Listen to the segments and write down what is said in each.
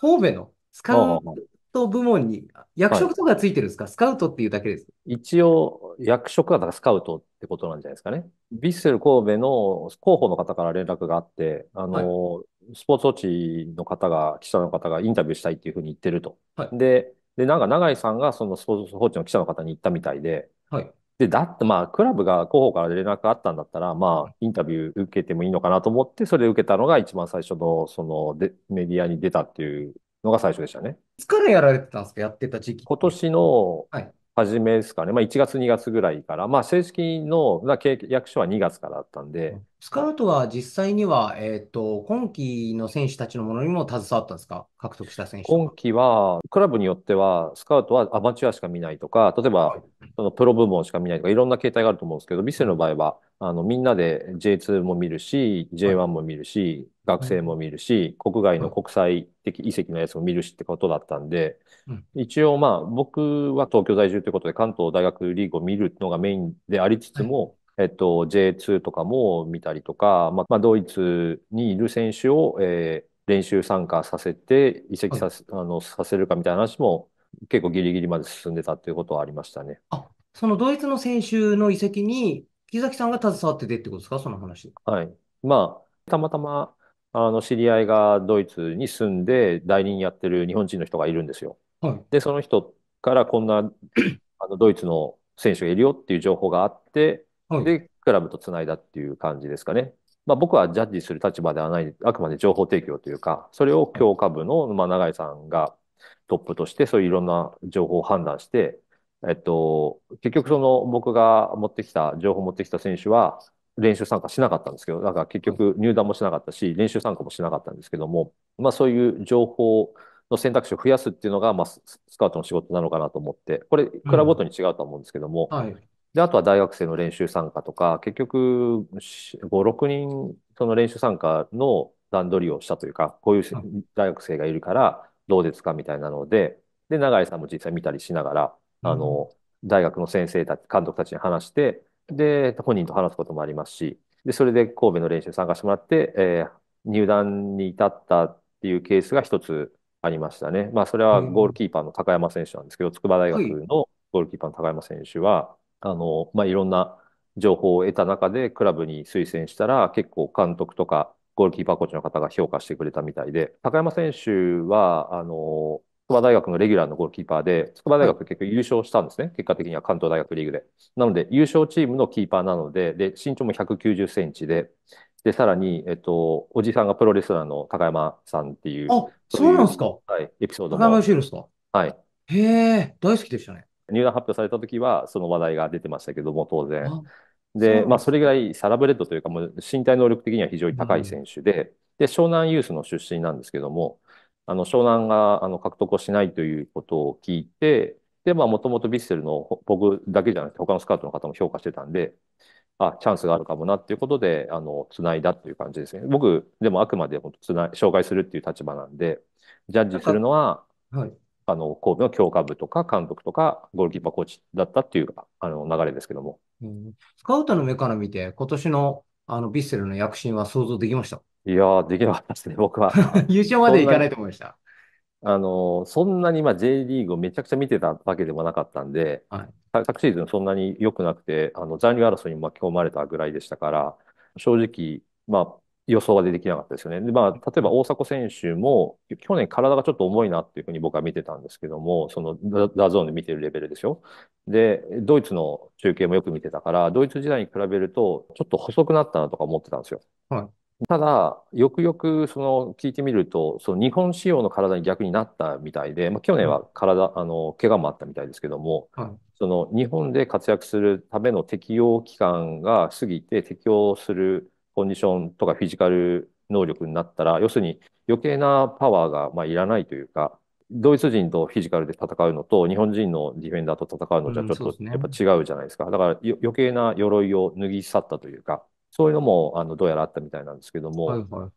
神戸のスカウト部門に、役職とかついてるんですか、スカウトっていうだけです。一応、役職はだからスカウトってことなんじゃないですかね。ヴィッセル神戸の広報の方から連絡があって、あの、はい、スポーツウォッチの方が、記者の方がインタビューしたいっていうふうに言ってると。はい、で、で、なんか永井さんがそのスポーツ報知の記者の方に言ったみたいで、はい、で、だってまあ、クラブが広報から連絡があったんだったら、まあ、インタビュー受けてもいいのかなと思って、それで受けたのが一番最初の、そので、メディアに出たっていうのが最初でしたね。いつからやられてたんですかやってた時期。今年のはい初めですかね。まあ、1月2月ぐらいから、まあ、正式の契約書は2月からだったんで。スカウトは実際には、えっ、と、今季の選手たちのものにも携わったんですか獲得した選手。今季は、クラブによっては、スカウトはアマチュアしか見ないとか、例えば、はいそのプロ部門しか見ないとか、いろんな形態があると思うんですけど、ビセの場合は、あの、みんなで J2 も見るし、J1 も見るし、学生も見るし、国外の国際的遺跡のやつも見るしってことだったんで、一応まあ、僕は東京在住ということで、関東大学リーグを見るのがメインでありつつも、えっと、J2 とかも見たりとか、まあ、ドイツにいる選手を、えー、練習参加させて、移籍させ、あの、させるかみたいな話も、結構ギリギリまで進んでたっていうことはありましたね。あ、そのドイツの選手の移籍に、木崎さんが携わっててってことですか、その話。はい。まあ、たまたま、あの、知り合いがドイツに住んで、代理人やってる日本人の人がいるんですよ。はい。で、その人からこんな、あの、ドイツの選手がいるよっていう情報があって、はいで、クラブとつないだっていう感じですかね。まあ、僕はジャッジする立場ではない、あくまで情報提供というか、それを強化部の、まあ、永井さんがトップとして、そういういろんな情報を判断して、えっと、結局その僕が持ってきた、情報を持ってきた選手は、練習参加しなかったんですけど、だから結局入団もしなかったし、練習参加もしなかったんですけども、まあそういう情報の選択肢を増やすっていうのが、まあスカウトの仕事なのかなと思って、これ、クラブごとに違うと思うんですけども、うんはい、で、あとは大学生の練習参加とか、結局5、6人その練習参加の段取りをしたというか、こういう大学生がいるから、どうですかみたいなので、で、永井さんも実際見たりしながら、あの、大学の先生たち、監督たちに話して、で、本人と話すこともありますし、で、それで神戸の練習に参加してもらって、えー、入団に至ったっていうケースが一つありましたね。まあ、それはゴールキーパーの高山選手なんですけど、筑波大学のゴールキーパーの高山選手は、あの、まあ、いろんな情報を得た中でクラブに推薦したら、結構監督とかゴールキーパーコーチの方が評価してくれたみたいで、高山選手は、あの、筑波大学のレギュラーのゴールキーパーで、筑波大学結局優勝したんですね、はい、結果的には関東大学リーグで。なので、優勝チームのキーパーなので、で身長も190センチで、で、さらに、えっと、おじさんがプロレスラーの高山さんっていう、あ、そうなんですかはい、エピソード高山義弘ですかはい。へえ、大好きでしたね。入団発表された時は、その話題が出てましたけども、当然。で、まあ、それぐらいサラブレッドというか、もう身体能力的には非常に高い選手で、で、湘南ユースの出身なんですけども、あの、湘南が、あの、獲得をしないということを聞いて、で、まあ、もともとヴィッセルの僕だけじゃなくて、他のスカウトの方も評価してたんで、あ、チャンスがあるかもなっていうことで、あの、繋いだっていう感じですね。僕、でもあくまでつな、紹介するっていう立場なんで、ジャッジするのは、はい。あの、神戸の強化部とか、監督とか、ゴールキーパーコーチだったっていう、あの、流れですけども。スカウトの目から見て、今年のあのヴィッセルの躍進は想像できました。いやー、できなかったですね、僕は。優勝までいかないと思いました。あの、そんなにまあ J リーグをめちゃくちゃ見てたわけでもなかったんで、はい、昨シーズンそんなに良くなくて、あの残留争いに巻き込まれたぐらいでしたから、正直、まあ、予想がてきなかったですよね。で、まあ、例えば大迫選手も、去年体がちょっと重いなっていうふうに僕は見てたんですけども、そのダゾーンで見てるレベルですよ。で、ドイツの中継もよく見てたから、ドイツ時代に比べると、ちょっと細くなったなとか思ってたんですよ。はい。ただ、よくよくその聞いてみると、その日本仕様の体に逆になったみたいで、まあ、去年は体、あの、怪我もあったみたいですけども、はい、その日本で活躍するための適用期間が過ぎて適用するコンディションとかフィジカル能力になったら、要するに余計なパワーがまあいらないというか、ドイツ人とフィジカルで戦うのと、日本人のディフェンダーと戦うのじゃちょっとやっぱ違うじゃないですか。うんすね、だから余計な鎧を脱ぎ去ったというか、そういうのもあのどうやらあったみたいなんですけども、はいはいはい、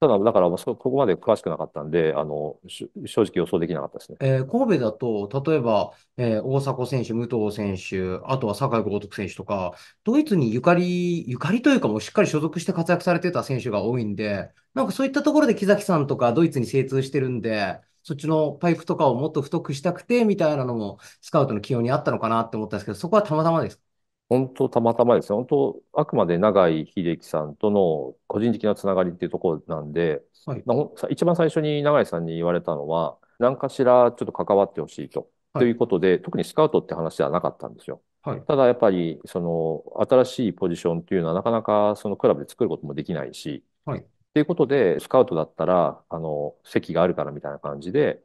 ただ、だからそ、ここまで詳しくなかったんで、あの、し正直予想できなかったですね。えー神戸だと、例えば、えー大迫選手、武藤選手、あとは酒井高徳選手とか、ドイツにゆかり、ゆかりというか、もうしっかり所属して活躍されてた選手が多いんで、なんかそういったところで木崎さんとかドイツに精通してるんで、そっちのパイプとかをもっと太くしたくて、みたいなのも、スカウトの起用にあったのかなって思ったんですけど、そこはたまたまですか本当たまたまですよ。本当、あくまで永井秀樹さんとの個人的なつながりっていうところなんで、まあほ一番最初に永井さんに言われたのは、何かしらちょっと関わってほしいと。ということで、特にスカウトって話ではなかったんですよ。ただやっぱり、その、新しいポジションっていうのはなかなかそのクラブで作ることもできないし、っていうことで、スカウトだったら、あの、席があるからみたいな感じで、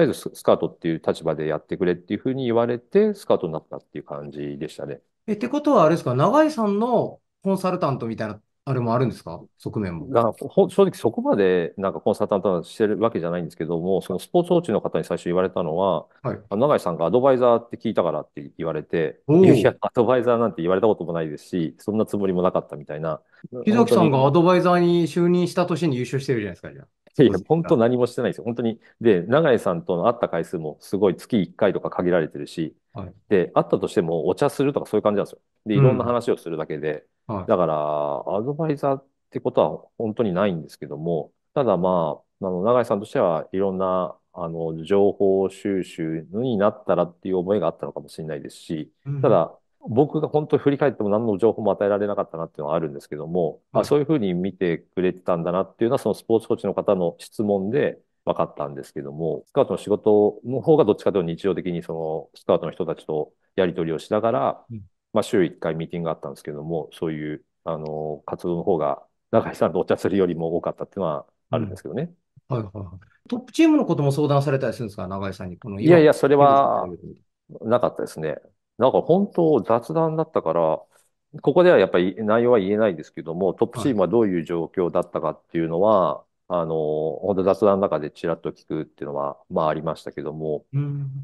とりあえずスカートっていう立場でやってくれっていうふうに言われて、スカートになったっていう感じでしたね。え、ってことはあれですか、永井さんのコンサルタントみたいな、あれもあるんですか側面も。がほ正直そこまでなんかコンサルタントしてるわけじゃないんですけども、そのスポーツ報知の方に最初言われたのは、はい、永井さんがアドバイザーって聞いたからって言われて、いや、アドバイザーなんて言われたこともないですし、そんなつもりもなかったみたいな。木崎さんがアドバイザーに就任した年に優勝してるじゃないですか、じゃあ。いや、本当何もしてないですよ。本当に。で、永井さんとの会った回数もすごい月1回とか限られてるし、はで、会ったとしてもお茶するとかそういう感じなんですよ。で、いろんな話をするだけで、はい、だから、アドバイザーってことは本当にないんですけども、ただまあ、あの、永井さんとしてはいろんな、あの、情報収集になったらっていう思いがあったのかもしれないですし、ただ、僕が本当振り返っても何の情報も与えられなかったなっていうのはあるんですけども、まあそういうふうに見てくれてたんだなっていうのは、そのスポーツコーチの方の質問で分かったんですけども、スカウトの仕事の方がどっちかというと日常的にそのスカウトの人たちとやり取りをしながら、うん、まあ週1回ミーティングがあったんですけども、そういう、あの、活動の方が、中井さんとお茶するよりも多かったっていうのはあるんですけどね。うん、はいはいはい。トップチームのことも相談されたりするんですか、中井さんに。このいやいや、それはなかったですね。なんか本当雑談だったから、ここではやっぱり内容は言えないですけども、トップチームはどういう状況だったかっていうのは、あの、本当雑談の中でちらっと聞くっていうのは、まあありましたけども、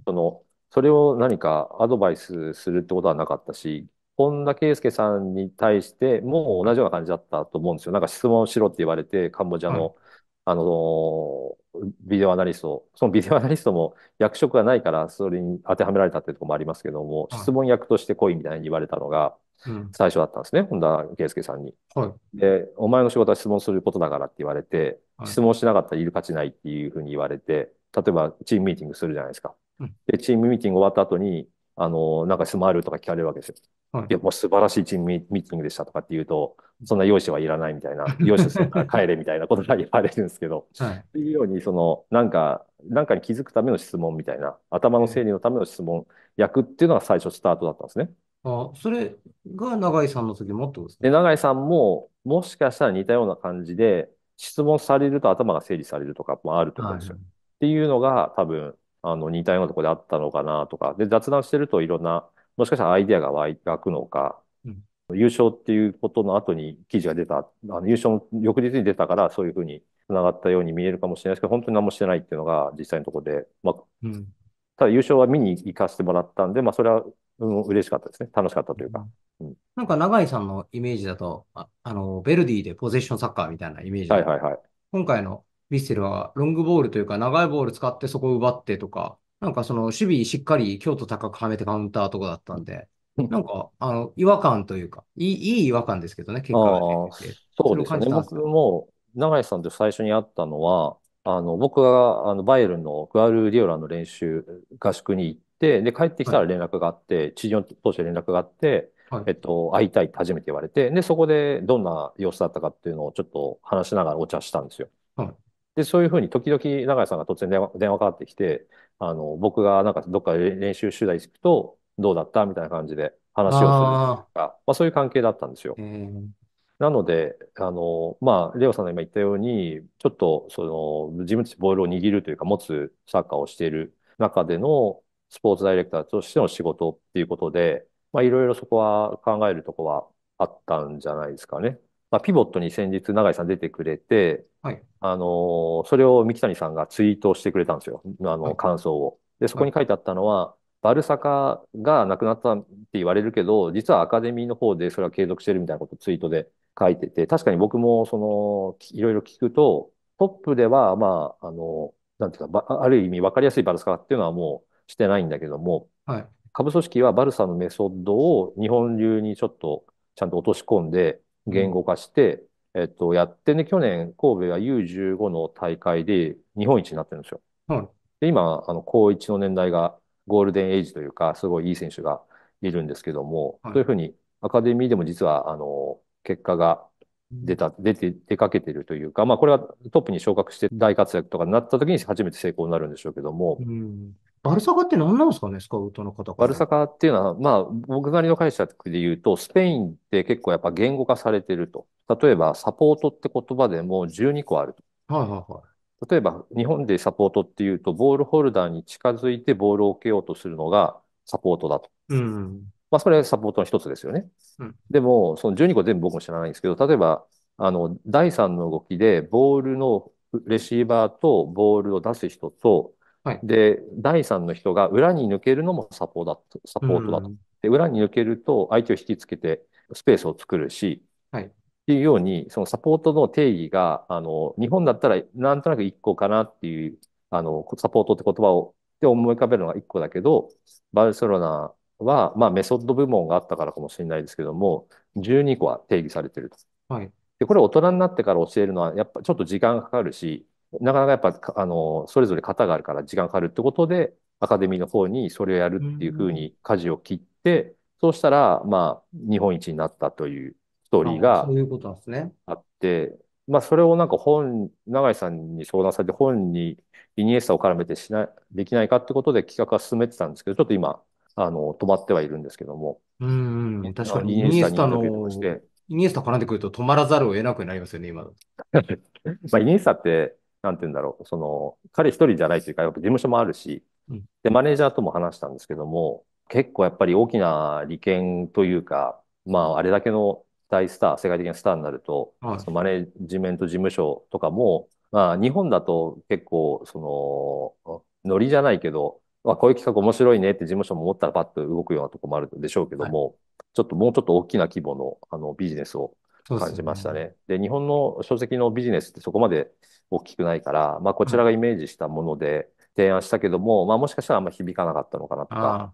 その、それを何かアドバイスするってことはなかったし、本田圭佑さんに対しても同じような感じだったと思うんですよ。なんか質問しろって言われて、カンボジアはい。のあの、ビデオアナリスト、そのビデオアナリストも役職がないから、それに当てはめられたっていうところもありますけども、質問役として来いみたいに言われたのが最初だったんですね、本田圭佑さんに。で、お前の仕事は質問することだからって言われて、質問しなかったらいる価値ないっていうふうに言われて、例えばチームミーティングするじゃないですかで、チームミーティング終わった後に、あの、なんか質問あるとか聞かれるわけですよ。いや、もう素晴らしいチームミーティングでしたとかって言うと、そんな容姿はいらないみたいな、容姿するから帰れみたいなことが言われるんですけど、はい、っていうように、その、なんか、なんかに気づくための質問みたいな、頭の整理のための質問、役っていうのが最初スタートだったんですね。あ、それが永井さんの時もってことですね。で、永井さんも、もしかしたら似たような感じで、質問されると頭が整理されるとかもあると思うんですよ。はい、っていうのが多分、あの、似たようなところであったのかなとか、で、雑談してるといろんな、もしかしたらアイデアが湧くのか、うん、優勝っていうことの後に記事が出た、あの優勝の翌日に出たから、そういうふうに繋がったように見えるかもしれないですけど、本当に何もしてないっていうのが実際のところで、まあ、うん、ただ優勝は見に行かせてもらったんで、まあ、それは、うん、嬉しかったですね。楽しかったというか。うん、なんか、永井さんのイメージだと、ああの、ベルディでポゼッションサッカーみたいなイメージ。はいはいはい。今回のミッセルはロングボールというか長いボール使ってそこを奪ってとか、なんかその守備しっかり京都高くはめてカウンターとかだったんで、なんか、あの、違和感というか、いい、いい違和感ですけどね、結果が出てて。そうですね。す僕も、永井さんと最初に会ったのは、あの、僕が、あの、バイエルンのグアルディオラの練習、合宿に行って、で、帰ってきたら連絡があって、知人を通して連絡があって、はい。えっと、会いたいって初めて言われて、で、そこでどんな様子だったかっていうのをちょっと話しながらお茶したんですよ。はい。で、そういうふうに時々永井さんが突然電話、電話かかってきて、あの、僕がなんかどっかで練習取材聞くと、どうだったみたいな感じで話をするとか、まあそういう関係だったんですよ。なので、あの、まあ、レオさんが今言ったように、ちょっと、その、自分たちボールを握るというか、持つサッカーをしている中での、スポーツダイレクターとしての仕事っていうことで、まあ、いろいろそこは考えるとこはあったんじゃないですかね。まあ、ピボットに先日、永井さん出てくれて、はい、あのそれを三木谷さんがツイートしてくれたんですよ、あの感想を。で、そこに書いてあったのは、バルサカがなくなったって言われるけど、実はアカデミーの方でそれは継続してるみたいなことをツイートで書いてて、確かに僕もその、いろいろ聞くと、トップでは、まあ、あの、なんていうか、ある意味分かりやすいバルサカっていうのはもうしてないんだけども、はい、下部組織はバルサのメソッドを日本流にちょっとちゃんと落とし込んで、言語化して、えっと、やってね、去年、神戸が U15 の大会で日本一になってるんですよ。はい。で、今、あの、高一の年代がゴールデンエイジというか、すごいいい選手がいるんですけども、はいそういうふうにアカデミーでも実は、あの、結果が出た、出て、出かけてるというか、まあ、これはトップに昇格して大活躍とかになった時に初めて成功になるんでしょうけども、うんバルサカって何なんですかね、スカウトの方バルサカっていうのは、まあ、僕なりの解釈で言うと、スペインって結構やっぱ言語化されてると。例えば、サポートって言葉でも12個あると。はいはいはい。例えば、日本でサポートっていうと、ボールホルダーに近づいてボールを受けようとするのがサポートだと。うん。まあ、それはサポートの一つですよね。うん、でも、その12個全部僕も知らないんですけど、例えば、あの、第3の動きで、ボールのレシーバーとボールを出す人と、はい、で、第3の人が裏に抜けるのもサポートだと。サポートだと、うん、で裏に抜けると相手を引きつけてスペースを作るし、はい、っていうように、そのサポートの定義が、あの、日本だったらなんとなく1個かなっていう、あの、サポートって言葉をで思い浮かべるのが1個だけど、バルセロナは、まあ、メソッド部門があったからかもしれないですけども、12個は定義されてると。はい、でこれ大人になってから教えるのは、やっぱちょっと時間がかかるし、なかなかやっぱ、あの、それぞれ型があるから時間かかるってことで、アカデミーの方にそれをやるっていうふうに舵を切って、うん、そうしたら、まあ、日本一になったというストーリーがあって、まあ、それをなんか本、永井さんに相談されて、本にイニエスタを絡めてしない、できないかってことで企画は進めてたんですけど、ちょっと今、あの、止まってはいるんですけども。うん、うん、確かにイニエスタの、イニエスタ絡んでくると止まらざるを得なくなりますよね、今。まあ、イニエスタって、なんて言うんだろう、その、彼一人じゃないというか、やっぱ事務所もあるし、で、マネージャーとも話したんですけども、結構やっぱり大きな利権というか、まあ、あれだけの大スター、世界的なスターになると、はい、そのマネジメント事務所とかも、まあ、日本だと結構、その、ノリじゃないけど、まあ、こういう企画面白いねって事務所も思ったらパッと動くようなとこもあるでしょうけども、はい、ちょっともうちょっと大きな規模のあのビジネスを感じましたね。で、ね、日本の書籍のビジネスってそこまで大きくないから、まあ、こちらがイメージしたもので提案したけども、まあ、もしかしたらあんま響かなかったのかなとか、